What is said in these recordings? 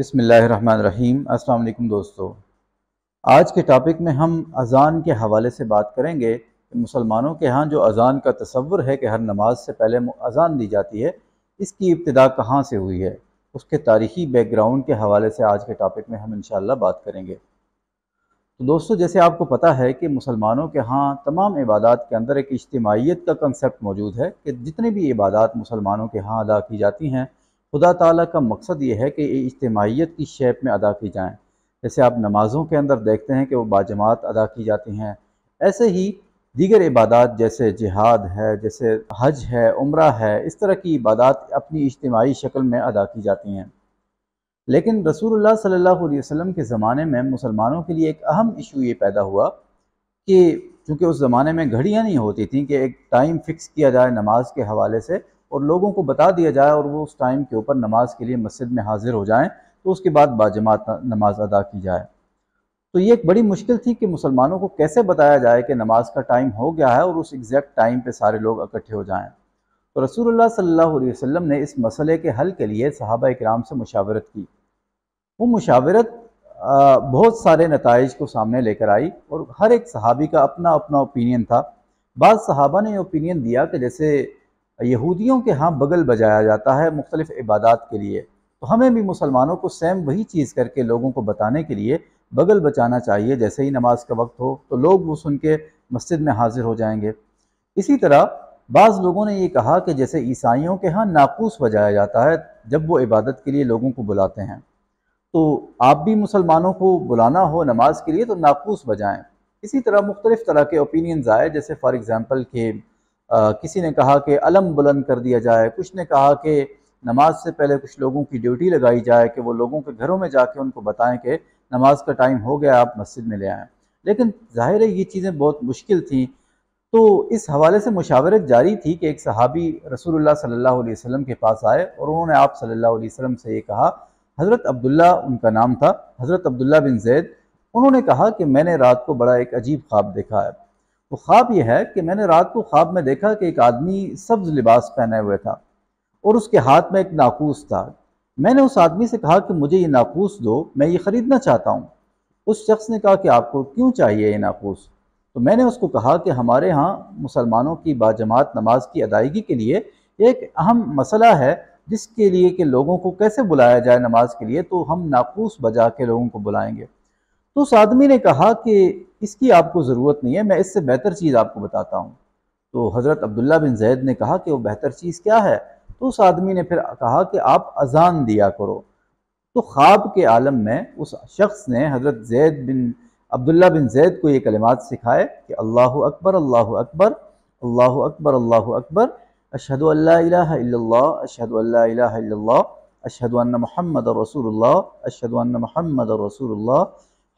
बिसमीम अलकुम दोस्तों आज के टॉपिक में हम अज़ान के हवाले से बात करेंगे कि मुसलमानों के यहाँ जो अज़ान का तस्वुर है कि हर नमाज से पहले अज़ान दी जाती है इसकी इब्तदा कहाँ से हुई है उसके तारीखी बैकग्राउंड के हवाले से आज के टॉपिक में हम इन बात करेंगे तो दोस्तों जैसे आपको पता है कि मुसलमानों के यहाँ तमाम इबादत के अंदर एक इज्तमाहीत का कंसेप्ट मौजूद है कि जितनी भी इबादत मुसलमानों के यहाँ अदा की जाती हैं खुदा ताला का मकसद ये है कि ये इज्तमाहीत की शेप में अदा की जाएँ जैसे आप नमाज़ों के अंदर देखते हैं कि वह बाजमात अदा की जाती हैं ऐसे ही दीगर इबादत जैसे जिहाद है जैसे हज है उम्र है इस तरह की इबादत अपनी इज्तमाही शक्ल में अदा की जाती हैं लेकिन रसूल सल्ला वसम के ज़माने में मुसलमानों के लिए एक अहम इशू ये पैदा हुआ कि चूँकि उस ज़माने में घड़ियाँ नहीं होती थी कि एक टाइम फिक्स किया जाए नमाज के हवाले से और लोगों को बता दिया जाए और वो उस टाइम के ऊपर नमाज के लिए मस्जिद में हाजिर हो जाएँ तो उसके बाद बाजमात नमाज अदा की जाए तो ये एक बड़ी मुश्किल थी कि मुसलमानों को कैसे बताया जाए कि नमाज का टाइम हो गया है और उस एग्जैक्ट टाइम पे सारे लोग इकट्ठे हो जाएं तो रसूलुल्लाह सल्लल्लाहु अलैहि वसल्लम ने इस मसले के हल के लिए सहाबा इक्राम से मुशावरत की वो मुशावरत बहुत सारे नतज को सामने लेकर आई और हर एक सहाबी का अपना अपना ओपिनियन था बाद सहाबा ने ओपिनियन दिया कि जैसे यहूदियों के यहाँ बगल बजाया जाता है मुख्तलिफ़ इबादत के लिए तो हमें भी मुसलमानों को सेम वही चीज़ करके लोगों को बताने के लिए बगल बचाना चाहिए जैसे ही नमाज का वक्त हो तो लोग वो सुन के मस्जिद में हाजिर हो जाएंगे इसी तरह बाज़ लोगों ने ये कहा कि जैसे ईसाइयों के यहाँ नाकूस बजाया जाता है जब वो इबादत के लिए लोगों को बुलाते हैं तो आप भी मुसलमानों को बुलाना हो नमाज के लिए तो नाकूस बजाएं इसी तरह मुख्तलिफ़ तरह के ओपिनियंस आए जैसे फ़ॉर एग्ज़ाम्पल के आ, किसी ने कहा कि अलम बुलंद कर दिया जाए कुछ ने कहा कि नमाज से पहले कुछ लोगों की ड्यूटी लगाई जाए कि वो लोगों के घरों में जाके उनको बताएं कि नमाज का टाइम हो गया आप मस्जिद में ले आएँ लेकिन ज़ाहिर है ये चीज़ें बहुत मुश्किल थी तो इस हवाले से मुशावरत जारी थी कि एक सहाबी रसूलुल्लाह सल्लल्लाहु अलैहि वसल्लम के पास आए और उन्होंने आप सल्लल्लाहु अलैहि वसल्लम से ये कहा हज़रत अब्दुल्ला उनका नाम था हज़रत अब्दुल्ला बिन जैद उन्होंने कहा कि मैंने रात को बड़ा एक अजीब ख्वाब देखा है वो ख्वाब यह है कि मैंने रात को ख्वाब में देखा कि एक आदमी सब्ज़ लिबास पहने हुए था और उसके हाथ में एक नाकूस था मैंने उस आदमी से कहा कि मुझे ये नाकूस दो मैं ये ख़रीदना चाहता हूँ उस शख्स ने कहा कि आपको क्यों चाहिए ये नाकूस तो मैंने उसको कहा कि हमारे यहाँ मुसलमानों की बाजमात नमाज की अदायगी के लिए एक अहम मसला है जिसके लिए कि लोगों को कैसे बुलाया जाए नमाज के लिए तो हम नाकूस बजा के लोगों को बुलाएंगे तो उस आदमी ने कहा कि इसकी आपको ज़रूरत नहीं है मैं इससे बेहतर चीज़ आपको बताता हूँ तो हज़रत अब्दुल्ला बिन जैद ने कहा कि वो बेहतर चीज़ क्या है तो उस आदमी ने फिर कहा कि आप अजान दिया करो तो ख्वाब के आलम में उस शख्स ने हज़रत जैद बिन अब्दुल्ला बिन जैद को ये कलिमात सिखाए कि अल्लाह अकबर अल्लाह अकबर अल्लाह अकबर अल्लाह अकबर अशहद अशहद अशहद महमद रसूल अशहद महमद रसूल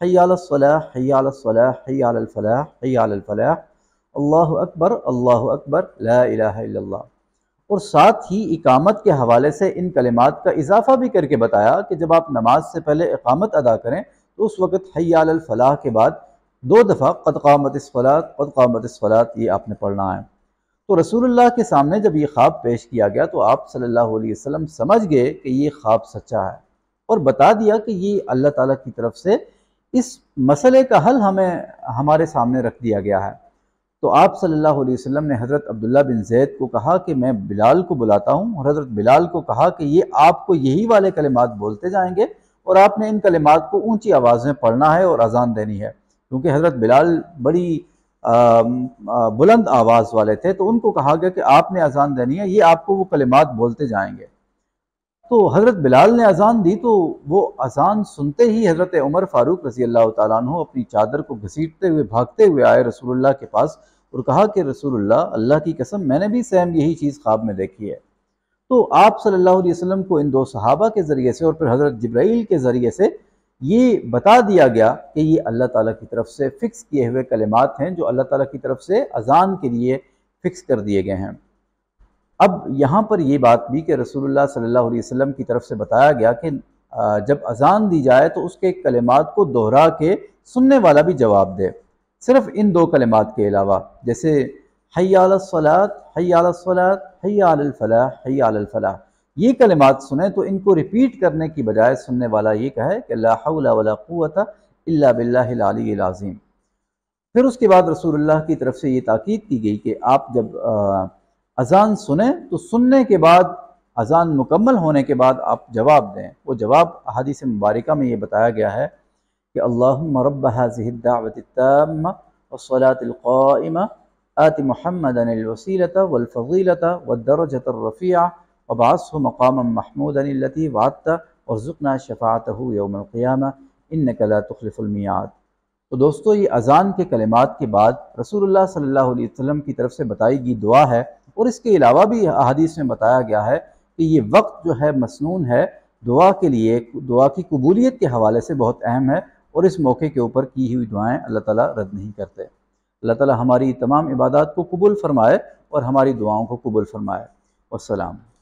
हयालफ़लाफ़लाफ़लाफ़लाफ़लाफ़लाह अल्लाह अकबर अल्लाह अकबर ला और साथ ही इकामत के हवाले से इन कलिमात का इजाफा भी करके बताया कि जब आप नमाज से पहले इकामत अदा करें तो उस वक़्त हयाल फ़लाह के बाद दो दफ़ा कद क़ामत इसफ़लात कद ये आपने पढ़ना है तो रसूलुल्लाह के सामने जब ये ख्वाब पेश किया गया तो आप सल्लल्लाहु अलैहि वसल्लम समझ गए कि ये ख्वाब सच्चा है और बता दिया कि ये अल्लाह ताला की तरफ से इस मसले का हल हमें हमारे सामने रख दिया गया है तो आप सल्लल्लाहु अलैहि वसल्लम ने हज़रत अब्दुल्ला बिन जैद को कहा कि मैं बिलाल को बुलाता हूँ और हज़रत बिलाल को कहा कि ये आपको यही वाले कलिमात बोलते जाएंगे और आपने इन कलिमात को ऊँची आवाज़ में पढ़ना है और अजान देनी है क्योंकि हज़रत बिलाल बड़ी बुलंद आवाज़ वाले थे तो उनको कहा गया कि आपने अजान देनी है ये आपको वो कलिमात बोलते जाएंगे तो हज़रत बिलाल ने अजान दी तो वो अजान सुनते ही हज़रत उमर फ़ारूक रज़ी अल्लाह तु अपनी चादर को घसीटते हुए भागते हुए आए रसूलुल्लाह के पास और कहा कि रसूलुल्लाह अल्लाह की कसम मैंने भी सैम यही चीज़ ख्वाब में देखी है तो आप सल्लल्लाहु अलैहि वसल्लम को इन दो सहाबा के ज़रिए से और फिर हज़रत जब्राइल के ज़रिए से ये बता दिया गया कि ये अल्लाह ताला की तरफ से फ़िक्स किए हुए कलमात हैं जो अल्लाह ताला की तरफ से अजान के लिए फ़िक्स कर दिए गए हैं अब यहाँ पर ये बात भी कि रसूलुल्लाह सल्लल्लाहु अलैहि वसल्लम की तरफ से बताया गया कि जब अजान दी जाए तो उसके कलमात को दोहरा के सुनने वाला भी जवाब दे सिर्फ इन दो कलेमात के अलावा जैसे हैयालसलात हैयालसलात हैयालफलाह हैयालफलाह ये कलिमात सुने तो इनको रिपीट करने की बजाय सुनने वाला ये कहे कि लावत बिल्लाज़ीम फिर उसके बाद रसूलुल्लाह की तरफ से ये ताक़ीद की गई कि आप जब अजान सुने तो सुनने के बाद अजान मुकम्मल होने के बाद आप जवाब दें वो जवाब अहादीस मुबारक में ये बताया गया है कि अल्लाह रब हाजिदावतम आति महमदन वसीलत वलफ़ीलत वदरजत रफ़िया वबास मकाम महमूदनलती वात और ज़ुकना शफ़ात हो यौमक़्याम इन नकला तखलफ़लमियात तो दोस्तों ये अज़ान के कलिमात के बाद रसूलुल्लाह सल्लल्लाहु अलैहि वसल्लम की तरफ से बताई गई दुआ है और इसके अलावा भी अहदीस में बताया गया है कि ये वक्त जो है मसनून है दुआ के लिए दुआ की कबूलियत के हवाले से बहुत अहम है और इस मौके के ऊपर की हुई दुआएं अल्लाह ताला रद्द नहीं करते अल्लाह ताला हमारी तमाम इबादत को कबूल फरमाए और हमारी दुआओं को कबूल फरमाए वसलाम